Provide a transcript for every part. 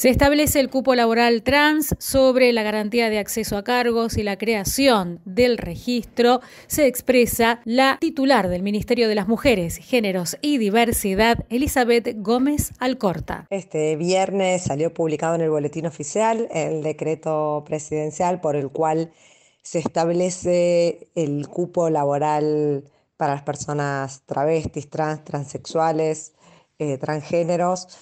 Se establece el cupo laboral trans sobre la garantía de acceso a cargos y la creación del registro. Se expresa la titular del Ministerio de las Mujeres, Géneros y Diversidad, Elizabeth Gómez Alcorta. Este viernes salió publicado en el Boletín Oficial el decreto presidencial por el cual se establece el cupo laboral para las personas travestis, trans, transexuales, eh, transgéneros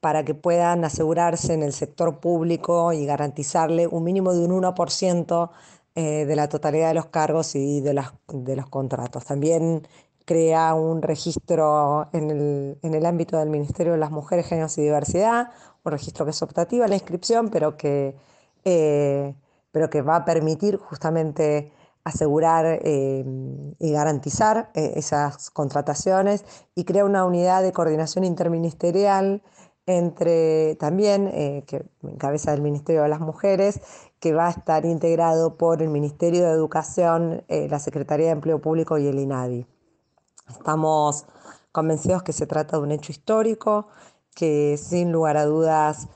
para que puedan asegurarse en el sector público y garantizarle un mínimo de un 1% eh, de la totalidad de los cargos y de, las, de los contratos. También crea un registro en el, ámbito del Ministerio de las Mujeres, Géneros y Diversidad, un registro que es optativa la inscripción, pero que, eh, pero que va a permitir justamente asegurar eh, y garantizar eh, esas contrataciones y crea una unidad de coordinación interministerial entre también, eh, que encabeza el Ministerio de las Mujeres, que va a estar integrado por el Ministerio de Educación, la Secretaría de Empleo Público y el INADI. Estamos convencidos que se trata de un hecho histórico, que sin lugar a dudas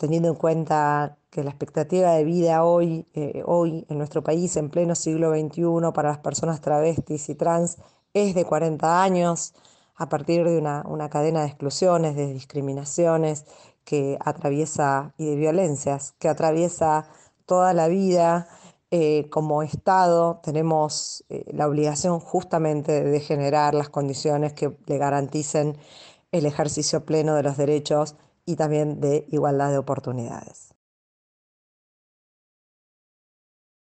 teniendo en cuenta que la expectativa de vida hoy, eh, hoy en nuestro país, en pleno siglo XXI, para las personas travestis y trans, es de 40 años, a partir de una, cadena de exclusiones, de discriminaciones que atraviesa y de violencias que atraviesa toda la vida. Eh, como Estado tenemos eh, la obligación justamente de generar las condiciones que le garanticen el ejercicio pleno de los derechos y también de igualdad de oportunidades.